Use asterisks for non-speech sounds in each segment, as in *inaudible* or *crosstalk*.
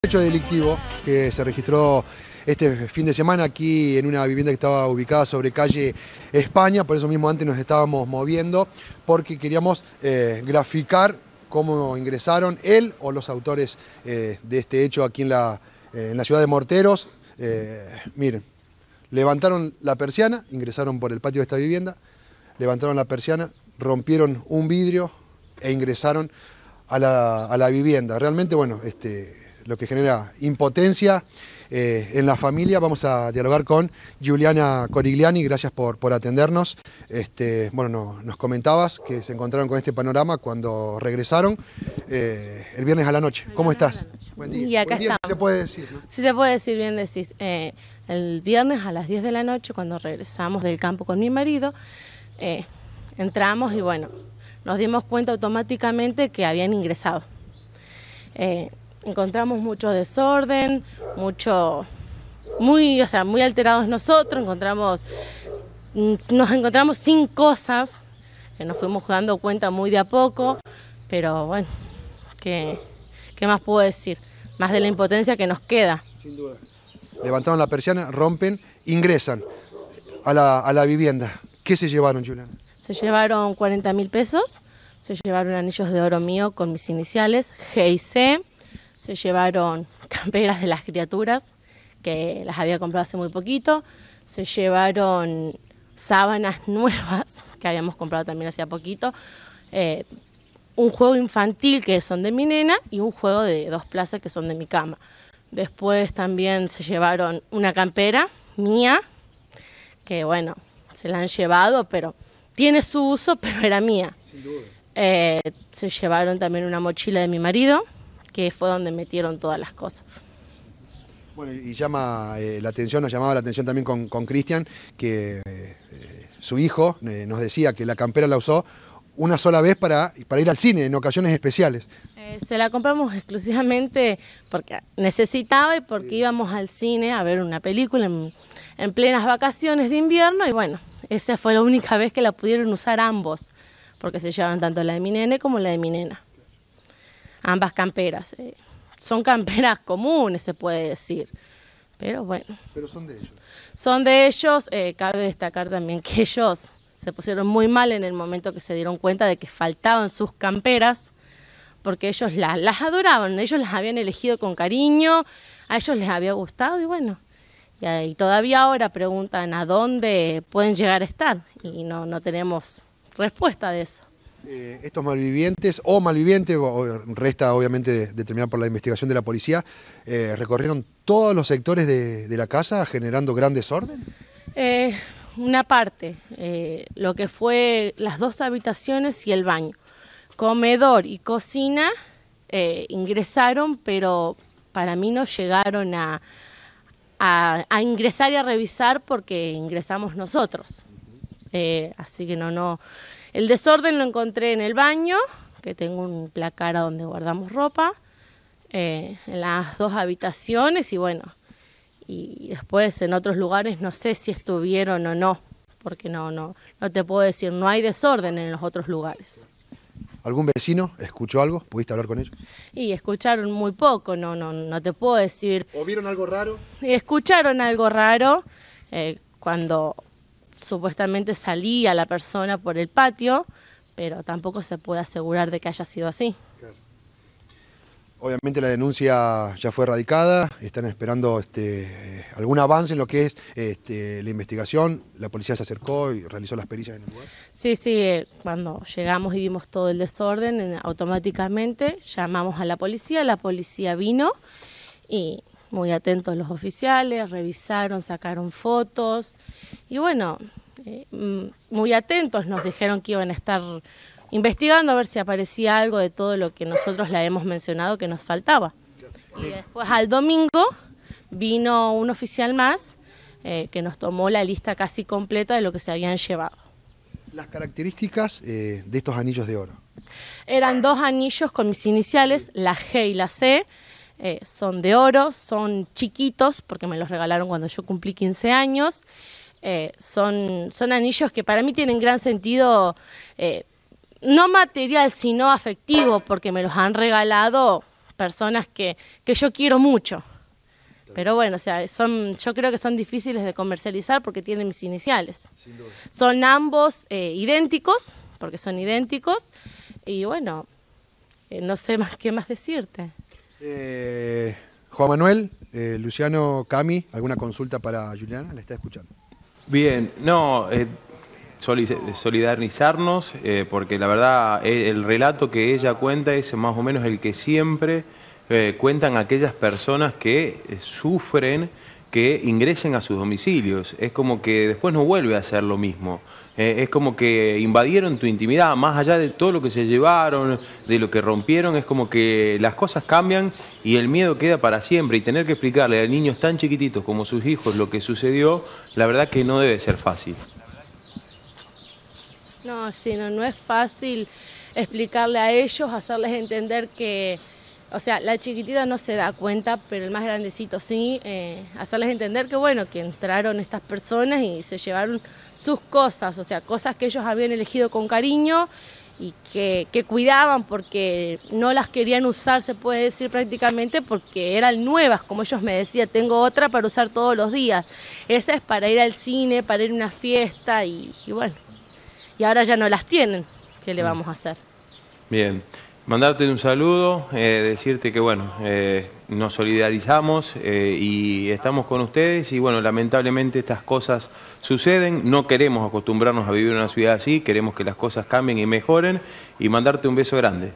hecho delictivo que se registró este fin de semana aquí en una vivienda que estaba ubicada sobre calle España, por eso mismo antes nos estábamos moviendo, porque queríamos eh, graficar cómo ingresaron él o los autores eh, de este hecho aquí en la, eh, en la ciudad de Morteros. miren, levantaron la persiana, ingresaron por el patio de esta vivienda, levantaron la persiana, rompieron un vidrio e ingresaron a la, a la vivienda. Realmente, bueno, este lo que genera impotencia eh, en la familia. Vamos a dialogar con Giuliana Corigliani, gracias por, por atendernos. Este, bueno, nos comentabas que se encontraron con este panorama cuando regresaron eh, el viernes a la noche. ¿Cómo estás? Buen día. Y acá estamos. se puede decir. se puede decir, bien decís. Eh, el viernes a las 10 de la noche, cuando regresamos del campo con mi marido, entramos y bueno, nos dimos cuenta automáticamente que habían ingresado encontramos mucho desorden, mucho, muy, o sea, muy alterados nosotros, encontramos, mm, nos encontramos sin cosas, que nos fuimos dando cuenta muy de a poco, pero bueno, ¿qué, qué más puedo decir? Más de la impotencia que nos queda. Sin duda. Levantaron la persiana, rompen, ingresan a la, vivienda. ¿Qué se llevaron, Juliana? Se llevaron 40 mil pesos, se llevaron anillos de oro mío con mis iniciales, G y C, se llevaron *laughs* camperas de las criaturas, que las había comprado hace muy poquito, se llevaron sábanas *laughs* nuevas, que habíamos comprado también hace poquito, eh, un juego infantil que son de mi nena y un juego de dos plazas que son de mi cama. Después también se llevaron una campera mía, que bueno, se la han llevado, pero tiene su uso, *laughs* pero era mía. Eh, se llevaron también una mochila de mi marido, que fue donde metieron todas las cosas. Bueno, y llama eh, la atención, nos llamaba la atención también con Cristian, que eh, su hijo eh, nos decía que la campera la usó una sola vez para, ir al cine en ocasiones especiales. se la compramos exclusivamente porque necesitaba y porque íbamos al cine a ver una película en, plenas vacaciones de invierno y bueno, esa fue la única vez que la pudieron usar ambos, porque se llevaron tanto la de mi nene como la de mi nena ambas camperas. Eh. son camperas comunes, se puede decir. Pero bueno. Pero son de ellos. Son de ellos. Eh, cabe destacar también que ellos se pusieron muy mal en el momento que se dieron cuenta de que faltaban sus camperas, porque ellos las adoraban, ellos las habían elegido con cariño, a ellos les había gustado y bueno. Y, y todavía ahora preguntan a dónde pueden llegar a estar y no, no tenemos respuesta de eso. Eh, estos malvivientes o malvivientes, resta obviamente determinar por la investigación de la policía, eh, recorrieron todos los sectores de, la casa generando gran desorden? Eh, una parte, lo que fue las dos habitaciones y el baño. Comedor y cocina ingresaron, pero para mí no llegaron a, a, ingresar y a revisar porque ingresamos nosotros. así que no, no, el desorden lo encontré en el baño, que tengo un placar donde guardamos ropa, eh, en las dos habitaciones y bueno, y después en otros lugares no sé si estuvieron o no, porque no, no, no te puedo decir, no hay desorden en los otros lugares. ¿Algún vecino escuchó algo? ¿Pudiste hablar con ellos? Y escucharon muy poco, no, no, no te puedo decir. ¿O vieron algo raro? Y escucharon algo raro eh, cuando supuestamente salía la persona por el patio, pero tampoco se puede asegurar de que haya sido así. Obviamente la denuncia ya fue erradicada, están esperando este, eh, algún avance en lo que es este, la investigación. La policía se acercó y realizó las perillas en el lugar. Sí, sí, eh, cuando llegamos y vimos todo el desorden, eh, automáticamente llamamos a la policía, la policía vino y muy atentos los oficiales, revisaron, sacaron fotos y bueno, eh, mm, muy atentos nos dijeron que iban a estar investigando a ver si aparecía algo de todo lo que nosotros la hemos mencionado que nos faltaba. Y después al domingo vino un oficial más eh, que nos tomó la lista casi completa de lo que se habían llevado. Las características eh, de estos anillos de oro. Eran dos anillos con mis iniciales, la G y la C, eh, son de oro, son chiquitos porque me los regalaron cuando yo cumplí 15 años. Eh, son, anillos que para mí tienen gran sentido, eh, no material, sino afectivo, porque me los han regalado personas que, yo quiero mucho. Pero bueno, o sea, son, yo creo que son difíciles de comercializar porque tienen mis iniciales. Son ambos idénticos, porque son idénticos. Y bueno, no sé más qué más decirte. Eh, Juan Manuel, eh, Luciano, Cami, ¿alguna consulta para Juliana? La está escuchando. Bien, no, eh, solidarizarnos, porque la verdad el relato que ella cuenta es más o menos el que siempre cuentan aquellas personas que sufren que ingresen a sus domicilios. Es como que después no vuelve a hacer lo mismo. Eh, es como que invadieron tu intimidad, más allá de todo lo que se llevaron, de lo que rompieron, es como que las cosas cambian y el miedo queda para siempre. Y tener que explicarle a niños tan chiquititos como sus hijos lo que sucedió, la verdad que no debe ser fácil. No, sino no es fácil explicarle a ellos, hacerles entender que o sea, la chiquitita no se da cuenta, pero el más grandecito sí, eh, hacerles entender que bueno, que entraron estas personas y se llevaron sus cosas, o sea, cosas que ellos habían elegido con cariño y que, cuidaban porque no las querían usar, se puede decir prácticamente, porque eran nuevas, como ellos me decían, tengo otra para usar todos los días. Esa es para ir al cine, para ir a una fiesta y bueno, y ahora ya no las tienen, ¿qué le mm. vamos a hacer? Bien mandarte un saludo, eh, decirte que bueno, eh, nos solidarizamos eh, y estamos con ustedes y bueno, lamentablemente estas cosas suceden, no queremos acostumbrarnos a vivir en una ciudad así, queremos que las cosas cambien y mejoren y mandarte un beso grande.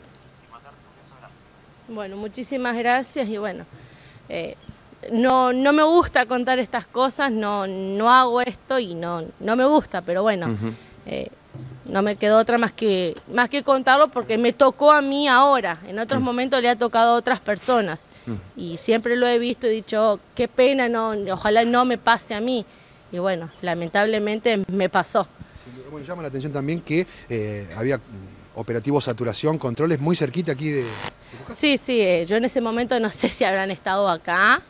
Bueno, muchísimas gracias y bueno, no, no me gusta contar estas cosas, no, no hago esto y no, no me gusta, pero bueno no me quedó otra más que, más que contarlo porque me tocó a mí ahora. En otros mm. momentos le ha tocado a otras personas. Mm. Y siempre lo he visto y dicho, oh, qué pena, no, ojalá no me pase a mí. Y bueno, lamentablemente me pasó. llama la atención también que eh, había mm, operativo saturación, controles muy cerquita aquí de... Sí, sí, eh, yo en ese momento no sé si habrán estado acá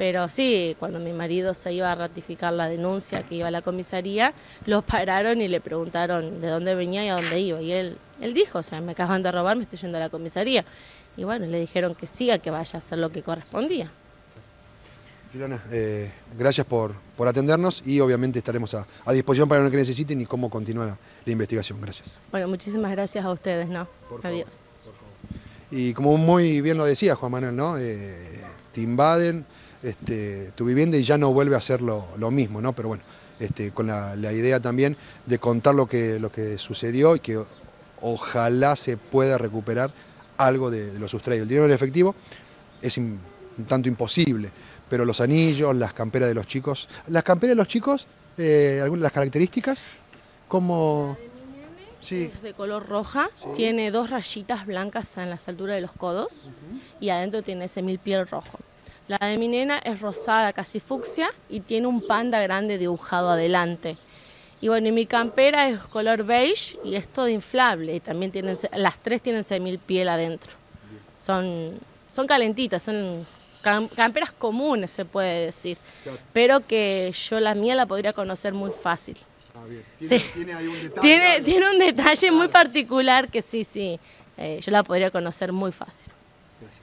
pero sí, cuando mi marido se iba a ratificar la denuncia que iba a la comisaría, lo pararon y le preguntaron de dónde venía y a dónde iba. Y él, él dijo, o sea, me acaban de robar, me estoy yendo a la comisaría. Y bueno, le dijeron que siga, que vaya a hacer lo que correspondía. Juliana, eh, gracias por, por, atendernos y obviamente estaremos a, disposición para lo que necesiten y cómo continúa la, investigación. Gracias. Bueno, muchísimas gracias a ustedes, ¿no? Por Adiós. Y como muy bien lo decía Juan Manuel, ¿no? Eh, te invaden. Este, tu vivienda y ya no vuelve a ser lo, mismo, ¿no? Pero bueno, este, con la, idea también de contar lo que, lo que sucedió y que ojalá se pueda recuperar algo de, los sustraídos. El dinero en efectivo es un tanto imposible, pero los anillos, las camperas de los chicos, las camperas de los chicos, eh, algunas de las características, como... Sí. de color roja, tiene dos rayitas blancas en las alturas de los codos y adentro tiene ese mil piel rojo. La de mi nena es rosada, casi fucsia, y tiene un panda grande dibujado adelante. Y bueno, y mi campera es color beige y es todo inflable. Y también tienen, las tres tienen 6.000 piel adentro. Son, son calentitas, son camperas comunes, se puede decir. Pero que yo la mía la podría conocer muy fácil. Ah, ¿Tiene, ¿tiene, tiene, un detalle muy particular que sí, sí, eh, yo la podría conocer muy fácil.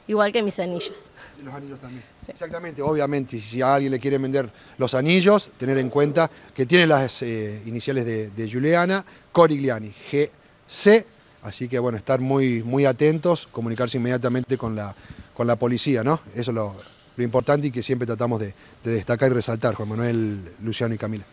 Igual que mis anillos. los anillos también. Exactamente, obviamente, si a alguien le quiere vender los anillos, tener en cuenta que tiene las eh, iniciales de, Juliana Corigliani, GC. Así que bueno, estar muy, muy atentos, comunicarse inmediatamente con la, con la policía, ¿no? Eso es lo, importante y que siempre tratamos de destacar y resaltar, Juan Manuel, Luciano y Camila.